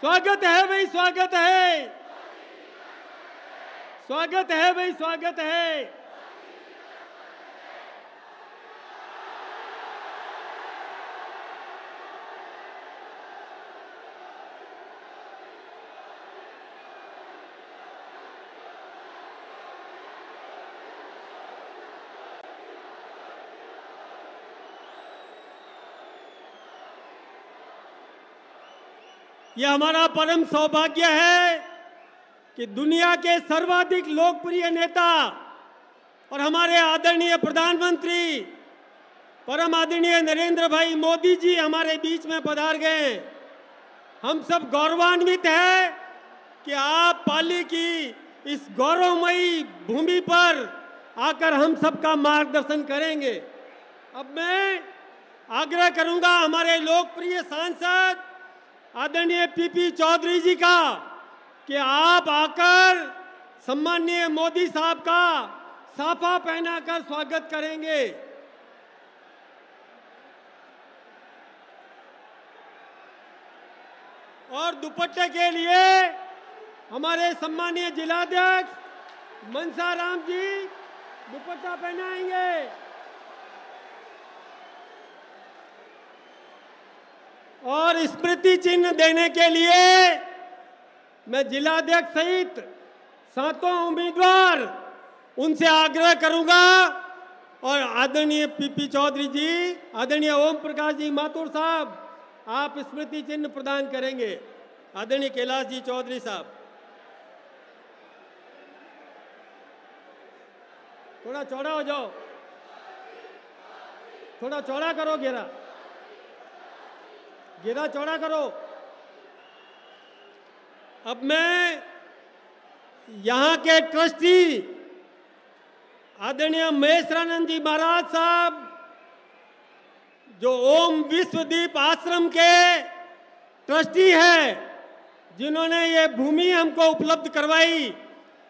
स्वागत है भाई स्वागत है स्वागत है भाई स्वागत है ये हमारा परम सौभाग्य है कि दुनिया के सर्वाधिक लोकप्रिय नेता और हमारे आदरणीय प्रधानमंत्री परम आदरणीय नरेंद्र भाई मोदी जी हमारे बीच में पधार गए हम सब गौरवान्वित हैं कि आप पाली की इस गौरवमयी भूमि पर आकर हम सबका मार्गदर्शन करेंगे अब मैं आग्रह करूंगा हमारे लोकप्रिय सांसद आदरणीय पीपी चौधरी जी का कि आप आकर सम्मान्य मोदी साहब का साफा पहनाकर स्वागत करेंगे और दुपट्टे के लिए हमारे सम्मानीय जिलाध्यक्ष मनसाराम जी दुपट्टा पहनाएंगे और स्मृति चिन्ह देने के लिए मैं जिलाध्यक्ष सहित सातों उम्मीदवार उनसे आग्रह करूंगा और आदरणीय पीपी चौधरी जी आदरणीय ओम प्रकाश जी माथुर साहब आप स्मृति चिन्ह प्रदान करेंगे आदरणीय कैलाश जी चौधरी साहब थोड़ा चौड़ा हो जाओ थोड़ा चौड़ा करो घेरा घेरा चौड़ा करो अब मैं यहाँ के ट्रस्टी आदरणीय महेश्वरानंद जी महाराज साहब जो ओम विश्वदीप आश्रम के ट्रस्टी हैं जिन्होंने ये भूमि हमको उपलब्ध करवाई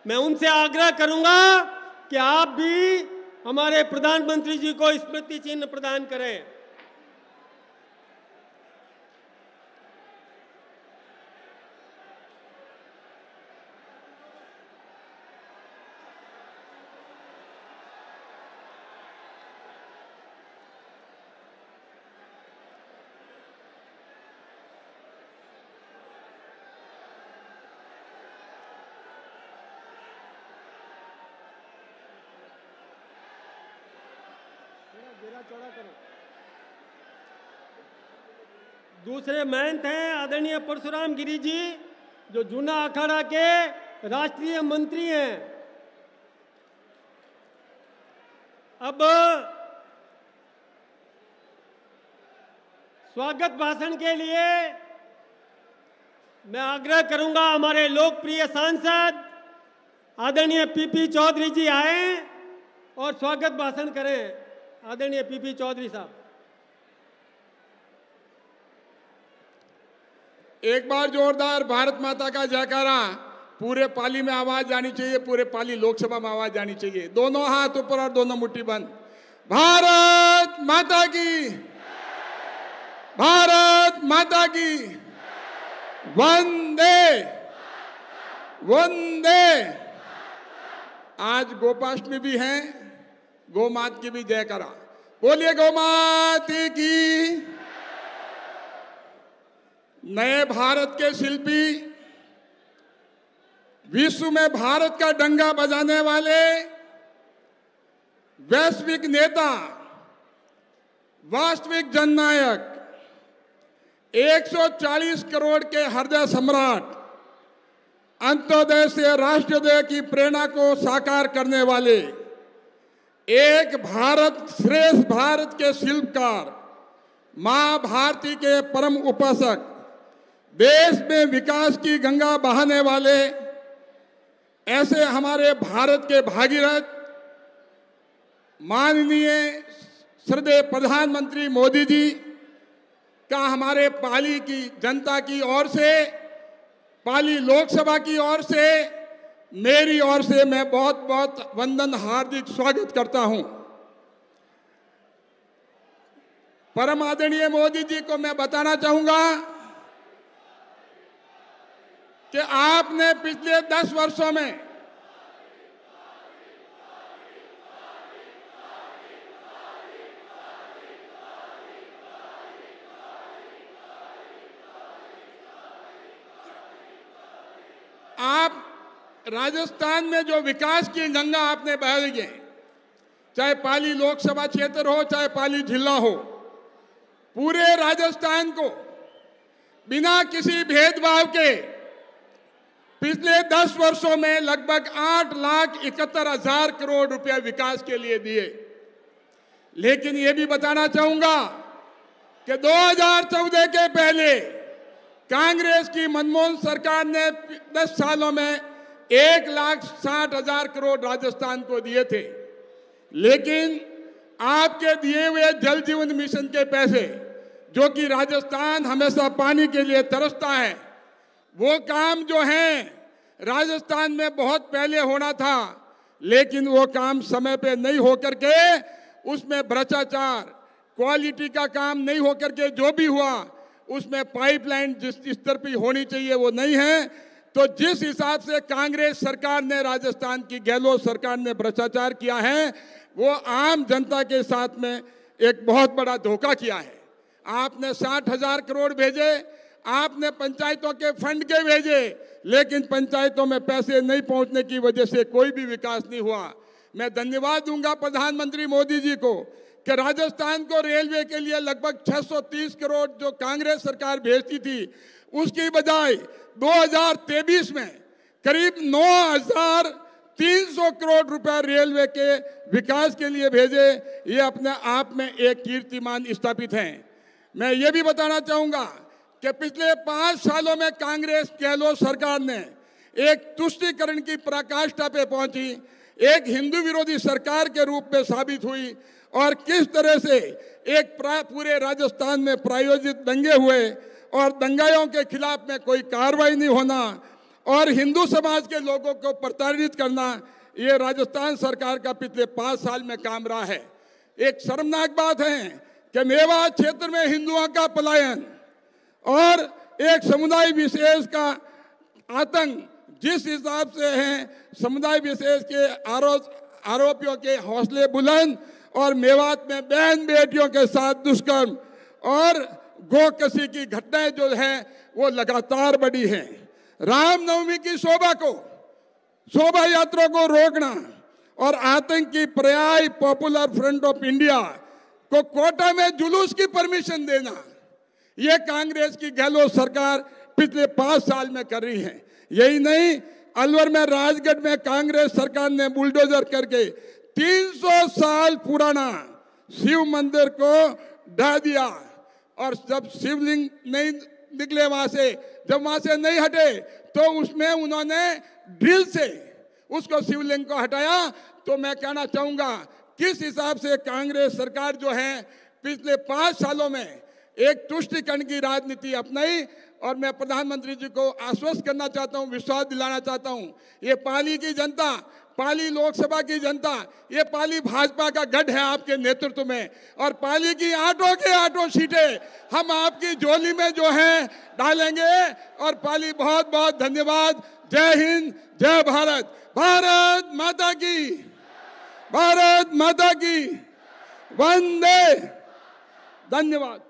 मैं उनसे आग्रह करूंगा कि आप भी हमारे प्रधानमंत्री जी को स्मृति चिन्ह प्रदान करें दूसरे महंत हैं आदरणीय परशुराम गिरी जी जो जूना अखाड़ा के राष्ट्रीय मंत्री हैं अब स्वागत भाषण के लिए मैं आग्रह करूंगा हमारे लोकप्रिय सांसद आदरणीय पीपी चौधरी जी आए और स्वागत भाषण करें आदरणीय पीपी चौधरी साहब एक बार जोरदार भारत माता का जयकारा पूरे पाली में आवाज जानी चाहिए पूरे पाली लोकसभा में आवाज जानी चाहिए दोनों हाथ ऊपर और दोनों मुट्ठी बंद भारत माता की भारत माता की वंदे वंदे आज गोपाष्टमी भी है गोमात की भी जयकारा बोलिए गोमाती की नए भारत के शिल्पी विश्व में भारत का डंगा बजाने वाले वैश्विक नेता वास्तविक जननायक 140 करोड़ के हृदय सम्राट अंत्योदय से राष्ट्रोदय की प्रेरणा को साकार करने वाले एक भारत श्रेष्ठ भारत के शिल्पकार मां भारती के परम उपासक देश में विकास की गंगा बहाने वाले ऐसे हमारे भारत के भागीरथ माननीय श्रदे प्रधानमंत्री मोदी जी का हमारे पाली की जनता की ओर से पाली लोकसभा की ओर से मेरी ओर से मैं बहुत बहुत वंदन हार्दिक स्वागत करता हूं परम आदरणीय मोदी जी को मैं बताना चाहूंगा कि आपने पिछले दस वर्षों में आप राजस्थान में जो विकास की गंगा आपने बहाली दी है चाहे पाली लोकसभा क्षेत्र हो चाहे पाली जिला हो पूरे राजस्थान को बिना किसी भेदभाव के पिछले दस वर्षों में लगभग आठ लाख इकहत्तर हजार करोड़ रुपया विकास के लिए दिए लेकिन यह भी बताना चाहूंगा कि 2014 के पहले कांग्रेस की मनमोहन सरकार ने दस सालों में एक लाख साठ हजार करोड़ राजस्थान को दिए थे लेकिन आपके दिए हुए जल जीवन मिशन के पैसे जो कि राजस्थान हमेशा पानी के लिए तरसता है वो काम जो है राजस्थान में बहुत पहले होना था लेकिन वो काम समय पे नहीं होकर के उसमें भ्रष्टाचार क्वालिटी का काम नहीं होकर के जो भी हुआ उसमें पाइपलाइन जिस स्तर पर होनी चाहिए वो नहीं है तो जिस हिसाब से कांग्रेस सरकार ने राजस्थान की गहलोत सरकार ने भ्रष्टाचार किया है वो आम जनता के साथ में एक बहुत बड़ा धोखा किया है आपने साठ हजार करोड़ भेजे आपने पंचायतों के फंड के भेजे लेकिन पंचायतों में पैसे नहीं पहुंचने की वजह से कोई भी विकास नहीं हुआ मैं धन्यवाद दूंगा प्रधानमंत्री मोदी जी को कि राजस्थान को रेलवे के लिए लगभग 630 करोड़ जो कांग्रेस सरकार भेजती थी उसकी बजाय दो में करीब 9,300 करोड़ रुपए रेलवे के विकास के लिए भेजे ये अपने आप में एक कीर्तिमान स्थापित हैं मैं ये भी बताना चाहूँगा कि पिछले पांच सालों में कांग्रेस गहलोत सरकार ने एक तुष्टिकरण की पराकाष्ठा पे पहुंची एक हिंदू विरोधी सरकार के रूप में साबित हुई और किस तरह से एक पूरे राजस्थान में प्रायोजित दंगे हुए और दंगाइयों के खिलाफ में कोई कार्रवाई नहीं होना और हिंदू समाज के लोगों को प्रताड़ित करना ये राजस्थान सरकार का पिछले पाँच साल में काम रहा है एक शर्मनाक बात है कि मेवा क्षेत्र में हिंदुओं का पलायन और एक समुदाय विशेष का आतंक जिस हिसाब से है समुदाय विशेष के आरोप आरोपियों के हौसले बुलंद और मेवात में बहन बेटियों के साथ दुष्कर्म और गोकसी की घटनाएं जो है वो लगातार बड़ी है रामनवमी की शोभा को शोभा यात्रा को रोकना और आतंकी पर्याय पॉपुलर फ्रंट ऑफ इंडिया को कोटा में जुलूस की परमिशन देना ये कांग्रेस की गहलोत सरकार पिछले पांच साल में कर रही है यही नहीं अलवर में राजगढ़ में कांग्रेस सरकार ने बुलडोजर करके 300 साल पुराना शिव मंदिर को ढा दिया और जब शिवलिंग नहीं निकले वहां से जब वहां से नहीं हटे तो उसमें उन्होंने ड्रिल से उसको शिवलिंग को हटाया तो मैं कहना चाहूंगा किस हिसाब से कांग्रेस सरकार जो है पिछले पांच सालों में एक तुष्टिकरण की राजनीति अपनाई और मैं प्रधानमंत्री जी को आश्वस्त करना चाहता हूं विश्वास दिलाना चाहता हूं ये पाली की जनता पाली लोकसभा की जनता ये पाली भाजपा का गढ़ है आपके नेतृत्व में और पाली की आठों के आठों सीटें हम आपकी झोली में जो है डालेंगे और पाली बहुत बहुत धन्यवाद जय हिंद जय भारत भारत माता की भारत माता की वंदे धन्यवाद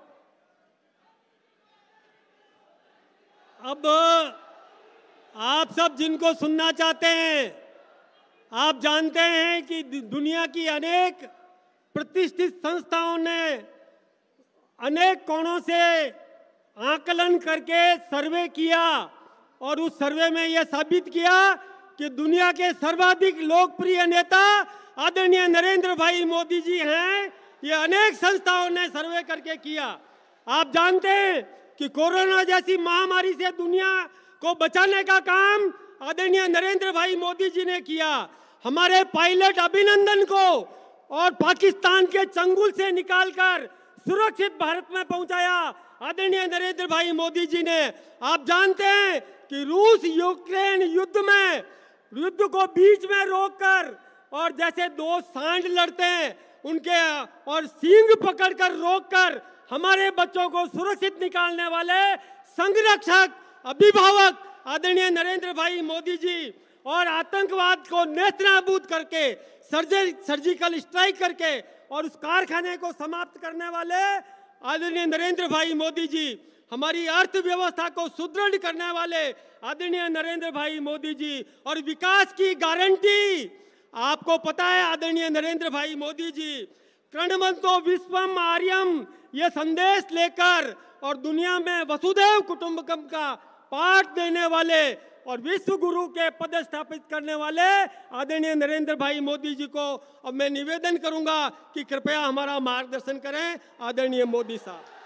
अब आप सब जिनको सुनना चाहते हैं आप जानते हैं कि दुनिया की अनेक प्रतिष्ठित संस्थाओं ने अनेक कोणों से आकलन करके सर्वे किया और उस सर्वे में यह साबित किया कि दुनिया के सर्वाधिक लोकप्रिय नेता आदरणीय नरेंद्र भाई मोदी जी हैं ये अनेक संस्थाओं ने सर्वे करके किया आप जानते हैं कि कोरोना जैसी महामारी से दुनिया को बचाने का काम आदरणीय नरेंद्र भाई मोदी जी ने किया हमारे पायलट अभिनंदन को और पाकिस्तान के चंगुल से निकालकर सुरक्षित भारत में पहुंचाया आदरणीय नरेंद्र भाई मोदी जी ने आप जानते हैं कि रूस यूक्रेन युद्ध में युद्ध को बीच में रोककर और जैसे दो सांड लड़ते हैं उनके और सींग पकड़कर रोककर हमारे बच्चों को सुरक्षित निकालने वाले संरक्षक अभिभावक आदरणीय नरेंद्र भाई मोदी जी और आतंकवाद को नेस्तनाबूद करके सर्जर सर्जिकल स्ट्राइक करके और उस कारखाने को समाप्त करने वाले आदरणीय नरेंद्र भाई मोदी जी हमारी अर्थव्यवस्था को सुदृढ़ करने वाले आदरणीय नरेंद्र भाई मोदी जी और विकास की गारंटी आपको पता है आदरणीय नरेंद्र भाई मोदी जी कर्णवंतो विश्वम आर्यम ये संदेश लेकर और दुनिया में वसुदेव कुटुंबकम का पाठ देने वाले और विश्व गुरु के पद स्थापित करने वाले आदरणीय नरेंद्र भाई मोदी जी को अब मैं निवेदन करूंगा कि कृपया हमारा मार्गदर्शन करें आदरणीय मोदी साहब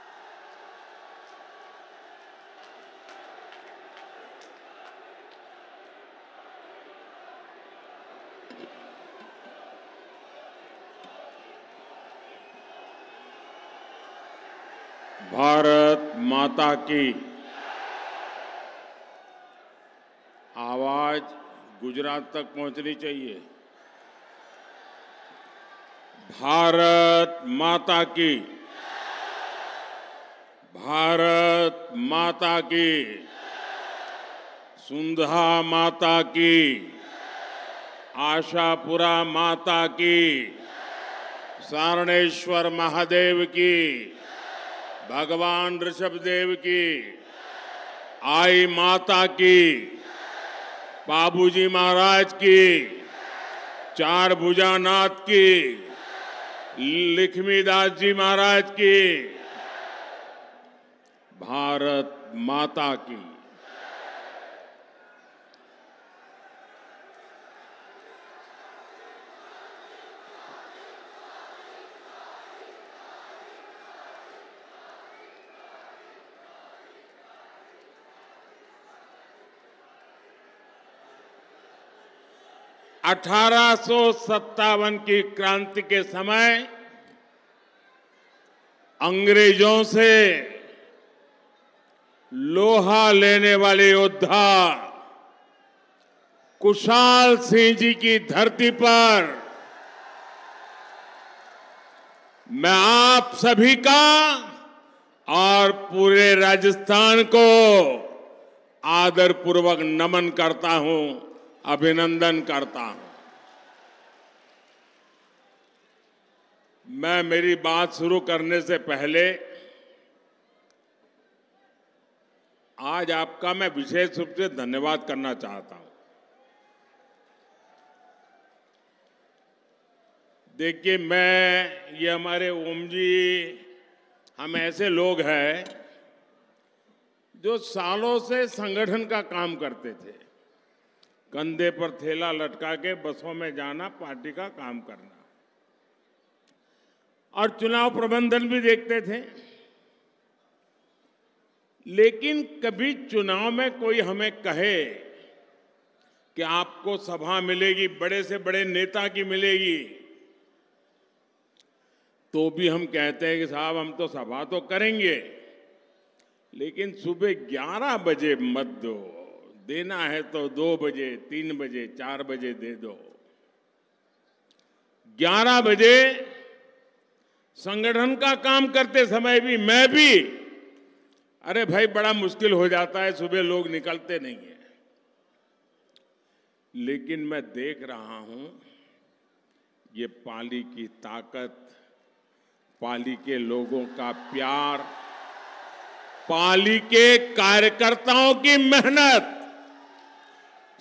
भारत माता की आवाज गुजरात तक पहुंचनी चाहिए भारत माता की भारत माता की सुंधा माता की आशापुरा माता की सारणेश्वर महादेव की भगवान ऋषभ देव की आई माता की बाबूजी महाराज की चार भुजानाथ की लिखमीदास जी महाराज की भारत माता की अठारह की क्रांति के समय अंग्रेजों से लोहा लेने वाले योद्धा कुशाल सिंह जी की धरती पर मैं आप सभी का और पूरे राजस्थान को आदरपूर्वक नमन करता हूं अभिनंदन करता हूं मैं मेरी बात शुरू करने से पहले आज आपका मैं विशेष रूप से धन्यवाद करना चाहता हूं देखिए मैं ये हमारे ओम जी हम ऐसे लोग हैं जो सालों से संगठन का काम करते थे कंधे पर थैला लटका के बसों में जाना पार्टी का काम करना और चुनाव प्रबंधन भी देखते थे लेकिन कभी चुनाव में कोई हमें कहे कि आपको सभा मिलेगी बड़े से बड़े नेता की मिलेगी तो भी हम कहते हैं कि साहब हम तो सभा तो करेंगे लेकिन सुबह 11 बजे मत दो देना है तो दो बजे तीन बजे चार बजे दे दो 11 बजे संगठन का काम करते समय भी मैं भी अरे भाई बड़ा मुश्किल हो जाता है सुबह लोग निकलते नहीं है लेकिन मैं देख रहा हूं ये पाली की ताकत पाली के लोगों का प्यार पाली के कार्यकर्ताओं की मेहनत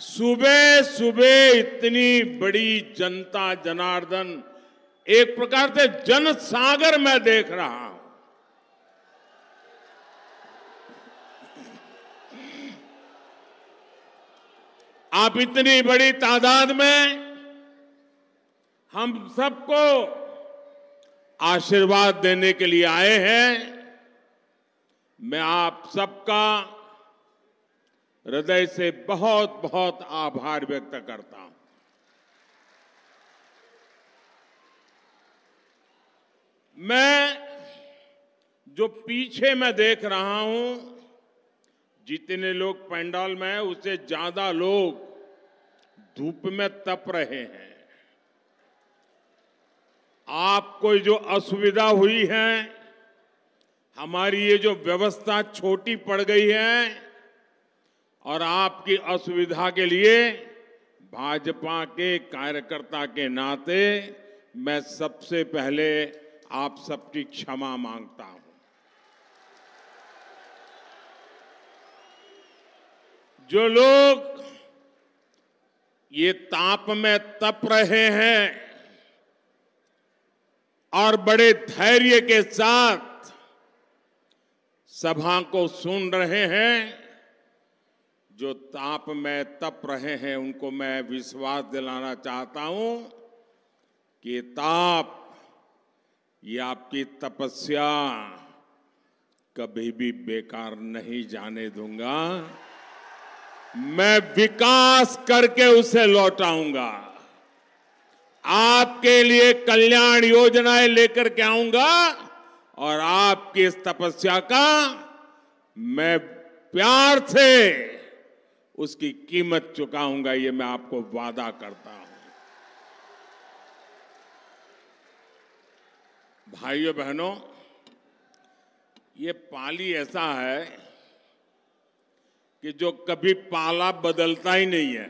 सुबह सुबह इतनी बड़ी जनता जनार्दन एक प्रकार से जन सागर मैं देख रहा हूं आप इतनी बड़ी तादाद में हम सबको आशीर्वाद देने के लिए आए हैं मैं आप सबका हृदय से बहुत बहुत आभार व्यक्त करता हूं मैं जो पीछे मैं देख रहा हूं जितने लोग पंडाल में है उससे ज्यादा लोग धूप में तप रहे हैं आपको जो असुविधा हुई है हमारी ये जो व्यवस्था छोटी पड़ गई है और आपकी असुविधा के लिए भाजपा के कार्यकर्ता के नाते मैं सबसे पहले आप सबकी क्षमा मांगता हूं जो लोग ये ताप में तप रहे हैं और बड़े धैर्य के साथ सभा को सुन रहे हैं जो ताप में तप रहे हैं उनको मैं विश्वास दिलाना चाहता हूं कि ताप ये आपकी तपस्या कभी भी बेकार नहीं जाने दूंगा मैं विकास करके उसे लौटाऊंगा आपके लिए कल्याण योजनाएं लेकर के आऊंगा और आपकी इस तपस्या का मैं प्यार से उसकी कीमत चुकाऊंगा ये मैं आपको वादा करता हूं भाइयों बहनों ये पाली ऐसा है कि जो कभी पाला बदलता ही नहीं है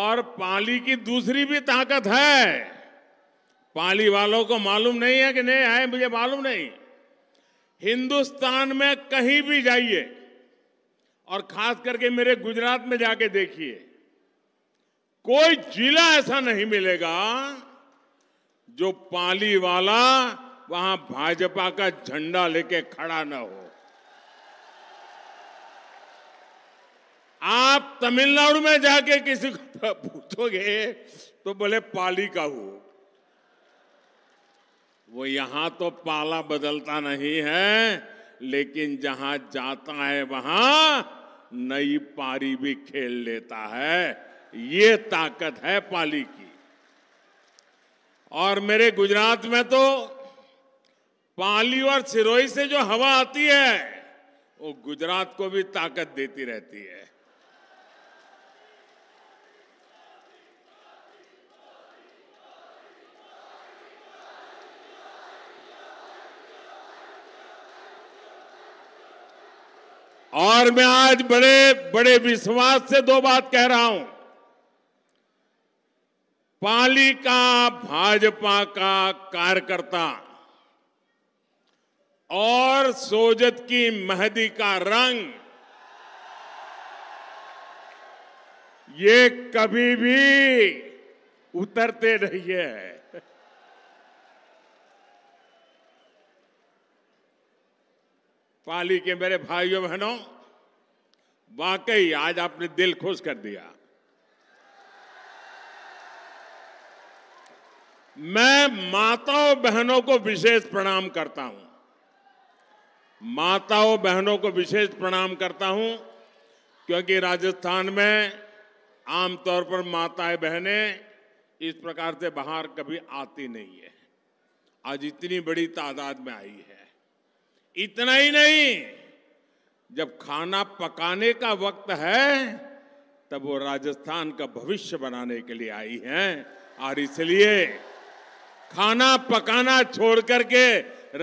और पाली की दूसरी भी ताकत है पाली वालों को मालूम नहीं है कि नहीं है मुझे मालूम नहीं हिंदुस्तान में कहीं भी जाइए और खास करके मेरे गुजरात में जाके देखिए कोई जिला ऐसा नहीं मिलेगा जो पाली वाला वहां भाजपा का झंडा लेके खड़ा न हो आप तमिलनाडु में जाके किसी को पूछोगे तो बोले पाली का हो वो यहां तो पाला बदलता नहीं है लेकिन जहां जाता है वहां नई पारी भी खेल लेता है ये ताकत है पाली की और मेरे गुजरात में तो पाली और सिरोही से जो हवा आती है वो गुजरात को भी ताकत देती रहती है और मैं आज बड़े बड़े विश्वास से दो बात कह रहा हूं पालिका भाजपा का कार्यकर्ता और सोजत की मेहंदी का रंग ये कभी भी उतरते नहीं है पाली के मेरे भाइयों बहनों वाकई आज आपने दिल खुश कर दिया मैं माताओं बहनों को विशेष प्रणाम करता हूं माताओं बहनों को विशेष प्रणाम करता हूं क्योंकि राजस्थान में आमतौर पर माताएं बहनें इस प्रकार से बाहर कभी आती नहीं है आज इतनी बड़ी तादाद में आई है इतना ही नहीं जब खाना पकाने का वक्त है तब वो राजस्थान का भविष्य बनाने के लिए आई हैं और इसलिए खाना पकाना छोड़ करके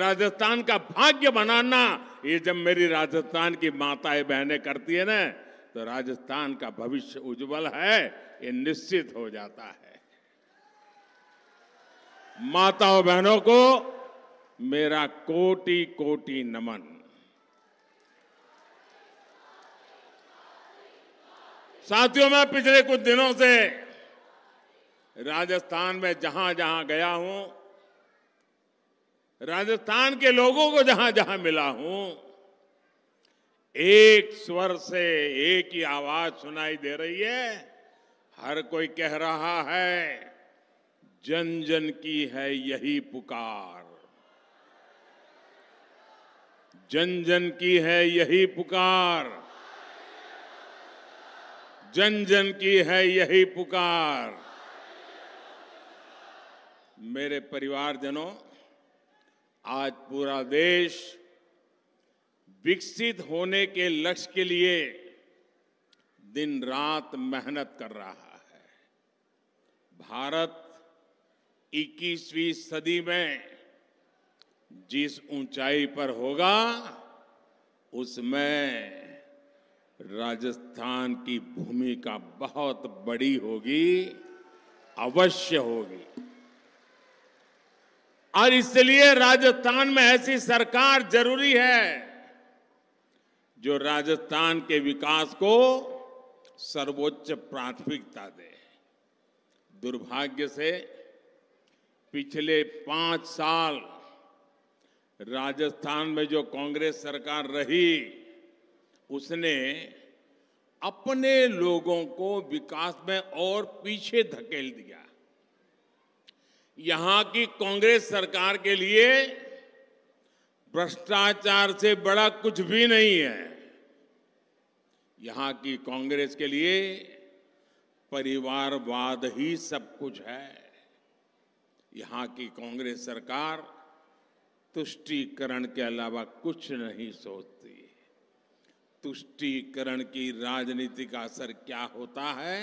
राजस्थान का भाग्य बनाना ये जब मेरी राजस्थान की माताएं बहनें करती है ना तो राजस्थान का भविष्य उज्जवल है ये निश्चित हो जाता है माताओं बहनों को मेरा कोटि कोटि नमन साथियों में पिछले कुछ दिनों से राजस्थान में जहां जहां गया हूं राजस्थान के लोगों को जहां जहां मिला हूं एक स्वर से एक ही आवाज सुनाई दे रही है हर कोई कह रहा है जन जन की है यही पुकार जन जन की है यही पुकार जन जन की है यही पुकार मेरे परिवारजनों आज पूरा देश विकसित होने के लक्ष्य के लिए दिन रात मेहनत कर रहा है भारत 21वीं सदी में जिस ऊंचाई पर होगा उसमें राजस्थान की भूमिका बहुत बड़ी होगी अवश्य होगी और इसलिए राजस्थान में ऐसी सरकार जरूरी है जो राजस्थान के विकास को सर्वोच्च प्राथमिकता दे दुर्भाग्य से पिछले पांच साल राजस्थान में जो कांग्रेस सरकार रही उसने अपने लोगों को विकास में और पीछे धकेल दिया यहां की कांग्रेस सरकार के लिए भ्रष्टाचार से बड़ा कुछ भी नहीं है यहां की कांग्रेस के लिए परिवारवाद ही सब कुछ है यहां की कांग्रेस सरकार तुष्टीकरण के अलावा कुछ नहीं सोचती तुष्टीकरण की राजनीति का असर क्या होता है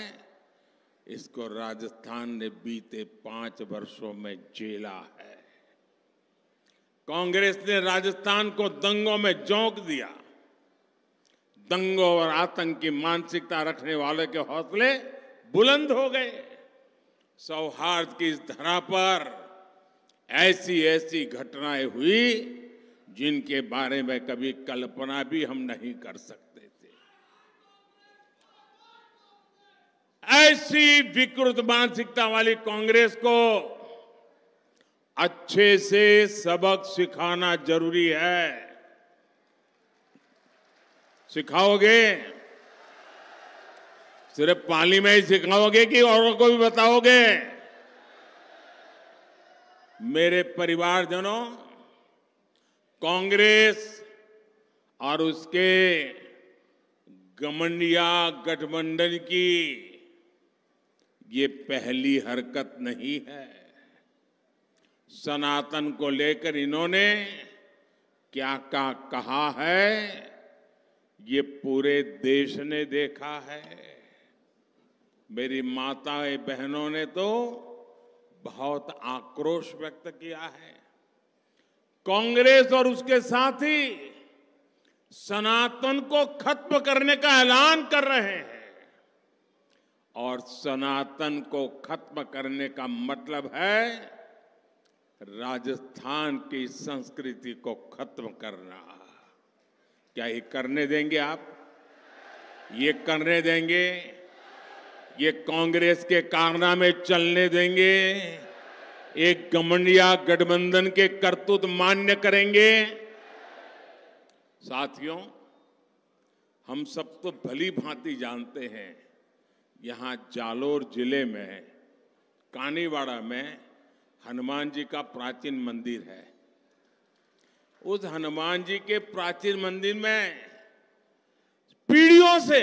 इसको राजस्थान ने बीते पांच वर्षों में जेला है कांग्रेस ने राजस्थान को दंगों में झोंक दिया दंगों और आतंक की मानसिकता रखने वाले के हौसले बुलंद हो गए सौहार्द की इस धरा पर ऐसी ऐसी घटनाएं हुई जिनके बारे में कभी कल्पना भी हम नहीं कर सकते ऐसी विकृत मानसिकता वाली कांग्रेस को अच्छे से सबक सिखाना जरूरी है सिखाओगे सिर्फ पाली में ही सिखाओगे कि औरों को भी बताओगे मेरे परिवारजनों कांग्रेस और उसके गमंडिया गठबंधन की ये पहली हरकत नहीं है सनातन को लेकर इन्होंने क्या क्या कहा है ये पूरे देश ने देखा है मेरी माता बहनों ने तो बहुत आक्रोश व्यक्त किया है कांग्रेस और उसके साथी सनातन को खत्म करने का ऐलान कर रहे हैं और सनातन को खत्म करने का मतलब है राजस्थान की संस्कृति को खत्म करना क्या ये करने देंगे आप ये करने देंगे ये कांग्रेस के कारनामे चलने देंगे एक गमंडिया गठबंधन के करतूत मान्य करेंगे साथियों हम सब तो भली भांति जानते हैं यहाँ जालोर जिले में कानीवाड़ा में हनुमान जी का प्राचीन मंदिर है उस हनुमान जी के प्राचीन मंदिर में पीढ़ियों से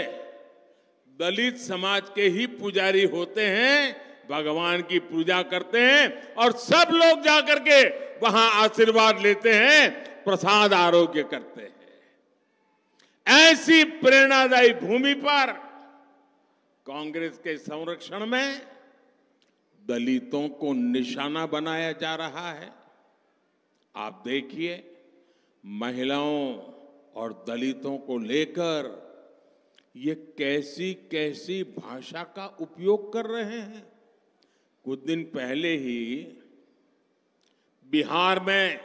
दलित समाज के ही पुजारी होते हैं भगवान की पूजा करते हैं और सब लोग जाकर के वहां आशीर्वाद लेते हैं प्रसाद आरोग्य करते हैं ऐसी प्रेरणादायी भूमि पर कांग्रेस के संरक्षण में दलितों को निशाना बनाया जा रहा है आप देखिए महिलाओं और दलितों को लेकर ये कैसी कैसी भाषा का उपयोग कर रहे हैं कुछ दिन पहले ही बिहार में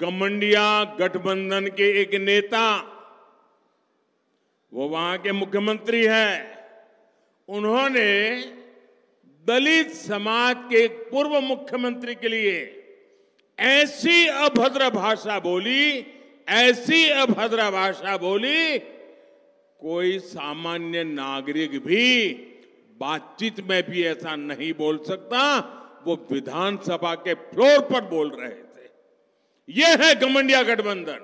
गमंडिया गठबंधन के एक नेता वो वहां के मुख्यमंत्री हैं उन्होंने दलित समाज के पूर्व मुख्यमंत्री के लिए ऐसी अभद्र भाषा बोली ऐसी अभद्र भाषा बोली कोई सामान्य नागरिक भी बातचीत में भी ऐसा नहीं बोल सकता वो विधानसभा के फ्लोर पर बोल रहे थे ये है गमंडिया गठबंधन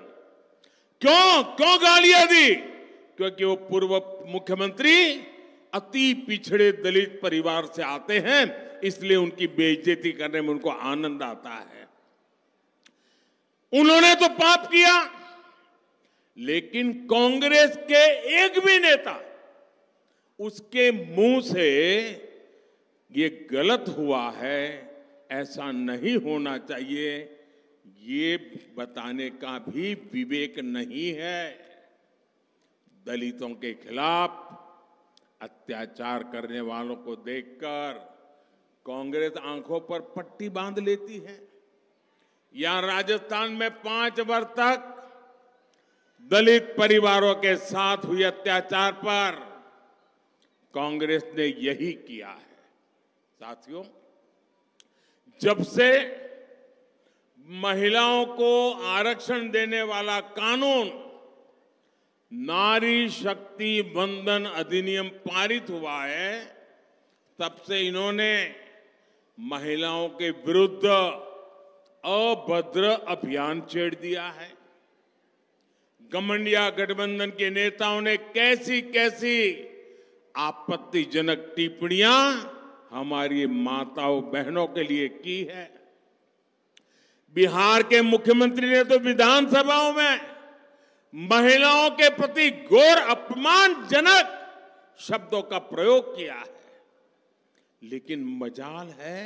क्यों क्यों गालियां दी क्योंकि वो पूर्व मुख्यमंत्री अति पिछड़े दलित परिवार से आते हैं इसलिए उनकी बेइज्जती करने में उनको आनंद आता है उन्होंने तो पाप किया लेकिन कांग्रेस के एक भी नेता उसके मुंह से ये गलत हुआ है ऐसा नहीं होना चाहिए ये बताने का भी विवेक नहीं है दलितों के खिलाफ अत्याचार करने वालों को देखकर कांग्रेस आंखों पर पट्टी बांध लेती है या राजस्थान में पांच वर्ष तक दलित परिवारों के साथ हुए अत्याचार पर कांग्रेस ने यही किया है साथियों जब से महिलाओं को आरक्षण देने वाला कानून नारी शक्ति बंधन अधिनियम पारित हुआ है तब से इन्होंने महिलाओं के विरुद्ध अभद्र अभियान छेड़ दिया है गमंडिया गठबंधन के नेताओं ने कैसी कैसी आपत्तिजनक टिप्पणियां हमारी माताओं बहनों के लिए की है बिहार के मुख्यमंत्री ने तो विधानसभाओं में महिलाओं के प्रति घोर अपमानजनक शब्दों का प्रयोग किया है लेकिन मजाल है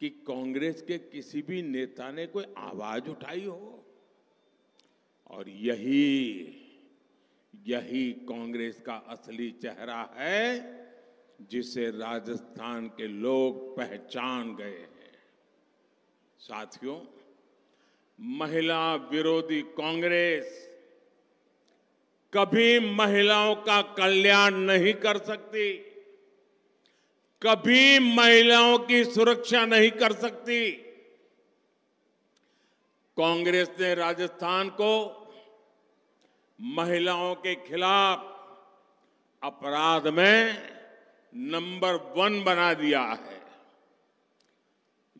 कि कांग्रेस के किसी भी नेता ने कोई आवाज उठाई हो और यही यही कांग्रेस का असली चेहरा है जिसे राजस्थान के लोग पहचान गए हैं साथियों महिला विरोधी कांग्रेस कभी महिलाओं का कल्याण नहीं कर सकती कभी महिलाओं की सुरक्षा नहीं कर सकती कांग्रेस ने राजस्थान को महिलाओं के खिलाफ अपराध में नंबर वन बना दिया है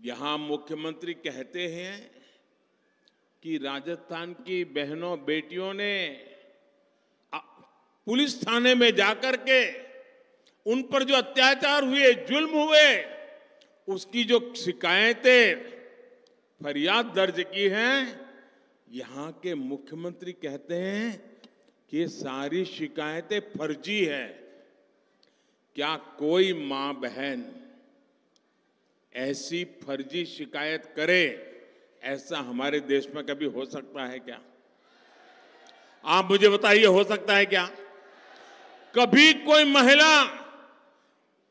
यहां मुख्यमंत्री कहते हैं कि राजस्थान की बहनों बेटियों ने पुलिस थाने में जाकर के उन पर जो अत्याचार हुए जुल्म हुए उसकी जो शिकायतें फरियाद दर्ज की हैं यहाँ के मुख्यमंत्री कहते हैं कि सारी शिकायतें फर्जी है क्या कोई माँ बहन ऐसी फर्जी शिकायत करे ऐसा हमारे देश में कभी हो सकता है क्या आप मुझे बताइए हो सकता है क्या कभी कोई महिला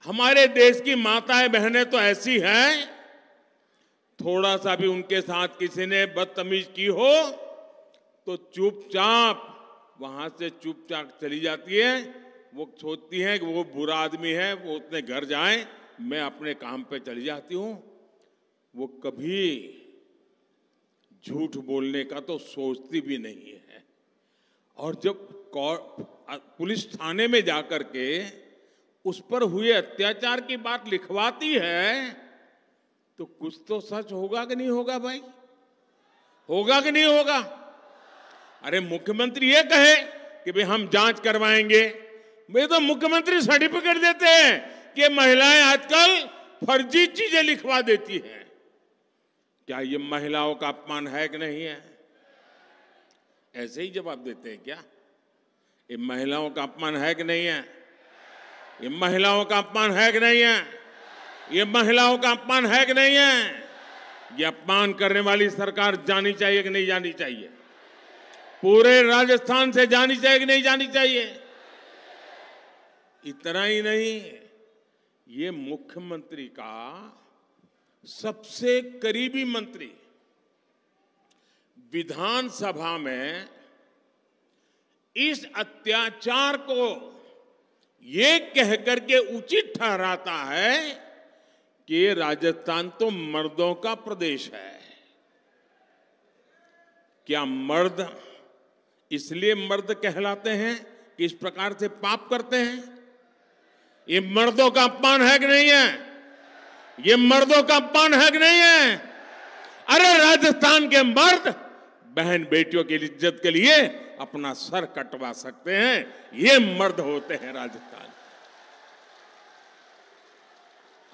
हमारे देश की माताएं बहनें तो ऐसी हैं थोड़ा सा भी उनके साथ किसी ने बदतमीज की हो तो चुपचाप वहां से चुपचाप चली जाती है वो सोचती है कि वो बुरा आदमी है वो उतने घर जाए मैं अपने काम पे चली जाती हूं वो कभी झूठ बोलने का तो सोचती भी नहीं है और जब पुलिस थाने में जाकर के उस पर हुए अत्याचार की बात लिखवाती है तो कुछ तो सच होगा कि नहीं होगा भाई होगा कि नहीं होगा अरे मुख्यमंत्री ये कहे कि भाई हम जांच करवाएंगे भाई तो मुख्यमंत्री सर्टिफिकेट देते हैं कि महिलाएं आजकल फर्जी चीजें लिखवा देती हैं क्या ये महिलाओं का अपमान है कि नहीं है ऐसे ही जवाब देते हैं क्या ये महिलाओं का अपमान है कि नहीं है ये महिलाओं का अपमान है कि नहीं है ये महिलाओं का अपमान है कि नहीं है ये अपमान करने वाली सरकार जानी चाहिए कि नहीं जानी चाहिए पूरे राजस्थान से जानी चाहिए कि नहीं जानी चाहिए इतना ही नहीं ये मुख्यमंत्री का सबसे करीबी मंत्री विधानसभा में इस अत्याचार को ये कहकर के उचित ठहराता है कि राजस्थान तो मर्दों का प्रदेश है क्या मर्द इसलिए मर्द कहलाते हैं कि इस प्रकार से पाप करते हैं ये मर्दों का अपमान है कि नहीं है ये मर्दों का पान हक नहीं है अरे राजस्थान के मर्द बहन बेटियों की इज्जत के लिए अपना सर कटवा सकते हैं ये मर्द होते हैं राजस्थान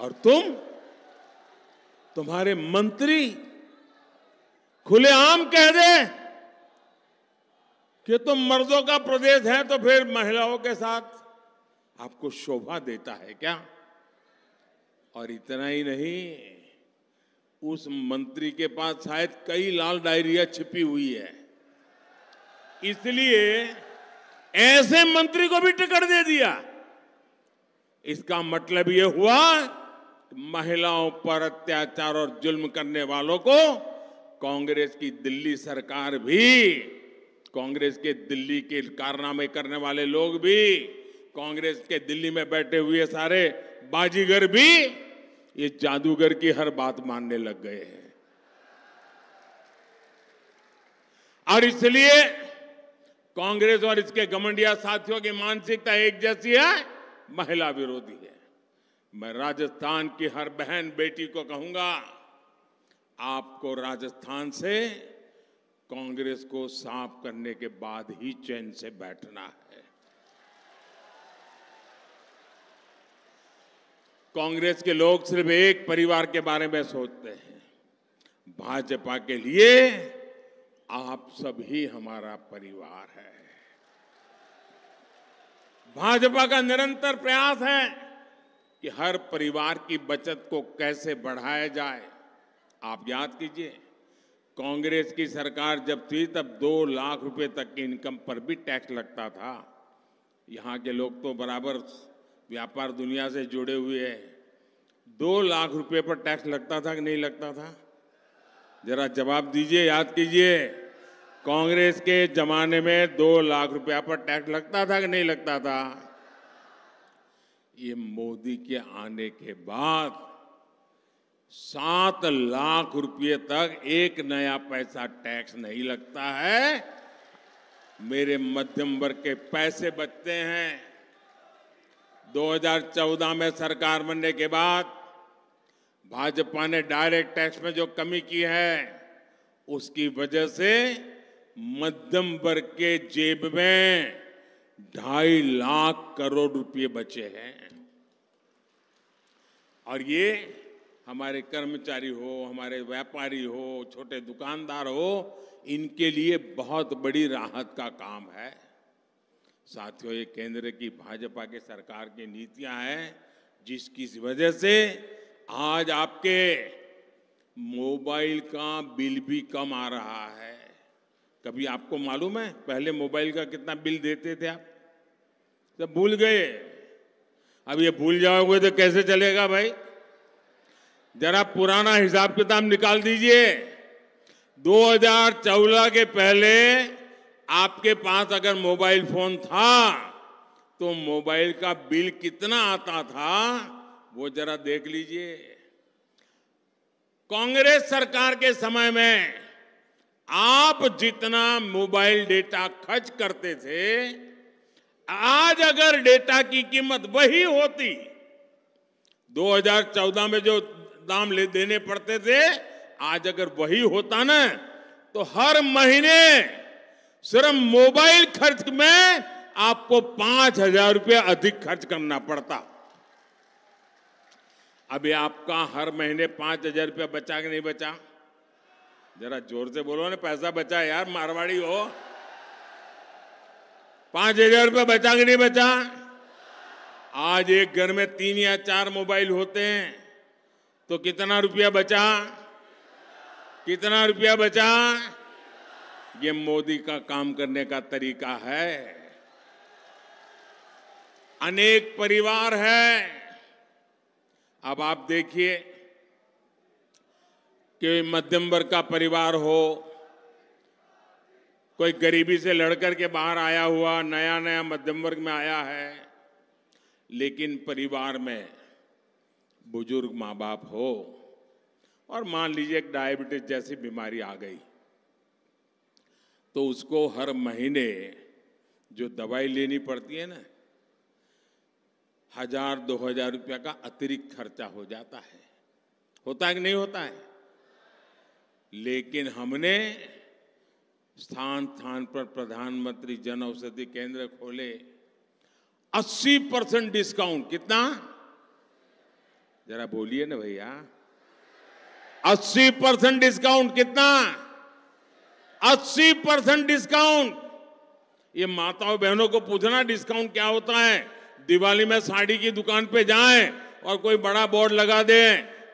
और तुम तुम्हारे मंत्री खुलेआम कह दे कि तुम मर्दों का प्रदेश है तो फिर महिलाओं के साथ आपको शोभा देता है क्या और इतना ही नहीं उस मंत्री के पास शायद कई लाल डायरिया छिपी हुई है इसलिए ऐसे मंत्री को भी टिकट दे दिया इसका मतलब ये हुआ महिलाओं पर अत्याचार और जुल्म करने वालों को कांग्रेस की दिल्ली सरकार भी कांग्रेस के दिल्ली के कारनामे करने वाले लोग भी कांग्रेस के दिल्ली में बैठे हुए सारे बाजीगर भी ये जादूगर की हर बात मानने लग गए हैं और इसलिए कांग्रेस और इसके गमंडिया साथियों की मानसिकता एक जैसी है महिला विरोधी है मैं राजस्थान की हर बहन बेटी को कहूंगा आपको राजस्थान से कांग्रेस को साफ करने के बाद ही चैन से बैठना है कांग्रेस के लोग सिर्फ एक परिवार के बारे में सोचते हैं भाजपा के लिए आप सब ही हमारा परिवार है भाजपा का निरंतर प्रयास है कि हर परिवार की बचत को कैसे बढ़ाया जाए आप याद कीजिए कांग्रेस की सरकार जब थी तब दो लाख रुपए तक की इनकम पर भी टैक्स लगता था यहाँ के लोग तो बराबर व्यापार दुनिया से जुड़े हुए हैं दो लाख रुपए पर टैक्स लगता था कि नहीं लगता था जरा जवाब दीजिए याद कीजिए कांग्रेस के जमाने में दो लाख रुपया पर टैक्स लगता था कि नहीं लगता था ये मोदी के आने के बाद सात लाख रुपये तक एक नया पैसा टैक्स नहीं लगता है मेरे मध्यम वर्ग के पैसे बचते हैं 2014 में सरकार बनने के बाद भाजपा ने डायरेक्ट टैक्स में जो कमी की है उसकी वजह से मध्यम वर्ग के जेब में ढाई लाख करोड़ रुपए बचे हैं और ये हमारे कर्मचारी हो हमारे व्यापारी हो छोटे दुकानदार हो इनके लिए बहुत बड़ी राहत का काम है साथियों ये केंद्र की भाजपा के सरकार की नीतियां हैं जिसकी वजह से आज आपके मोबाइल का बिल भी कम आ रहा है कभी आपको मालूम है पहले मोबाइल का कितना बिल देते थे आप सब भूल गए अब ये भूल जाओगे तो कैसे चलेगा भाई जरा पुराना हिसाब किताब निकाल दीजिए 2014 के पहले आपके पास अगर मोबाइल फोन था तो मोबाइल का बिल कितना आता था वो जरा देख लीजिए कांग्रेस सरकार के समय में आप जितना मोबाइल डेटा खर्च करते थे आज अगर डेटा की कीमत वही होती 2014 में जो दाम ले देने पड़ते थे आज अगर वही होता ना तो हर महीने सिर्फ मोबाइल खर्च में आपको पांच हजार रुपये अधिक खर्च करना पड़ता अभी आपका हर महीने पांच हजार रुपया बचा कि नहीं बचा जरा जोर से बोलो ना पैसा बचा यार मारवाड़ी हो पांच हजार रुपया बचा कि नहीं बचा आज एक घर में तीन या चार मोबाइल होते हैं तो कितना रुपया बचा कितना रुपया बचा ये मोदी का काम करने का तरीका है अनेक परिवार है अब आप देखिए कि मध्यम वर्ग का परिवार हो कोई गरीबी से लड़कर के बाहर आया हुआ नया नया मध्यम वर्ग में आया है लेकिन परिवार में बुजुर्ग माँ बाप हो और मान लीजिए एक डायबिटीज जैसी बीमारी आ गई तो उसको हर महीने जो दवाई लेनी पड़ती है ना हजार दो हजार रुपया का अतिरिक्त खर्चा हो जाता है होता है कि नहीं होता है लेकिन हमने स्थान स्थान पर प्रधानमंत्री जन औषधि केंद्र खोले 80 परसेंट डिस्काउंट कितना जरा बोलिए ना भैया 80 परसेंट डिस्काउंट कितना अस्सी परसेंट डिस्काउंट ये माताओं बहनों को पूछना डिस्काउंट क्या होता है दिवाली में साड़ी की दुकान पे जाएं और कोई बड़ा बोर्ड लगा दे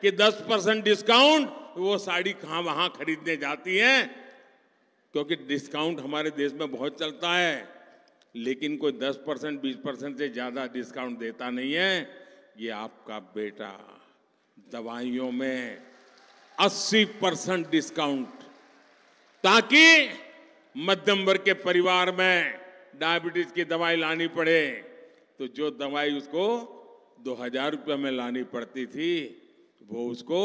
कि 10 परसेंट डिस्काउंट वो साड़ी कहां वहां खरीदने जाती है क्योंकि डिस्काउंट हमारे देश में बहुत चलता है लेकिन कोई 10 परसेंट बीस परसेंट से ज़्यादा डिस्काउंट देता नहीं है ये आपका बेटा दवाइयों में 80 परसेंट डिस्काउंट ताकि मध्यम वर्ग के परिवार में डायबिटीज की दवाई लानी पड़े तो जो दवाई उसको दो हजार रुपये में लानी पड़ती थी वो उसको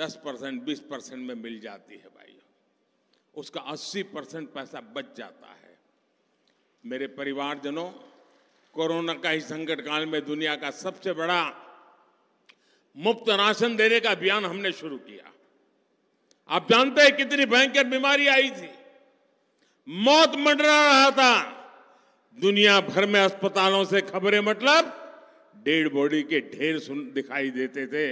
दस परसेंट बीस परसेंट में मिल जाती है भाई उसका अस्सी परसेंट पैसा बच जाता है मेरे परिवारजनों कोरोना का ही संकट काल में दुनिया का सबसे बड़ा मुफ्त राशन देने का अभियान हमने शुरू किया आप जानते हैं कितनी भयंकर बीमारी आई थी मौत मंडरा रहा था दुनिया भर में अस्पतालों से खबरें मतलब डेड बॉडी के ढेर सुन दिखाई देते थे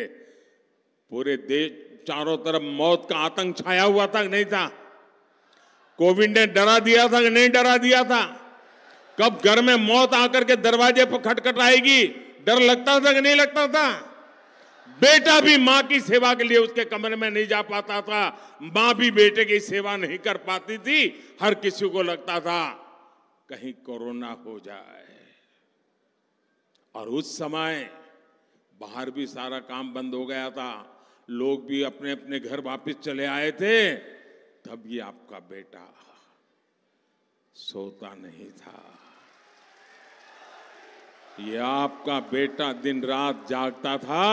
पूरे देश चारों तरफ मौत का आतंक छाया हुआ था नहीं था कोविड ने डरा दिया था कि नहीं डरा दिया था कब घर में मौत आकर के दरवाजे पर खटखटाएगी डर लगता था कि नहीं लगता था बेटा भी माँ की सेवा के लिए उसके कमरे में नहीं जा पाता था माँ भी बेटे की सेवा नहीं कर पाती थी हर किसी को लगता था कहीं कोरोना हो जाए और उस समय बाहर भी सारा काम बंद हो गया था लोग भी अपने अपने घर वापस चले आए थे तब ये आपका बेटा सोता नहीं था ये आपका बेटा दिन रात जागता था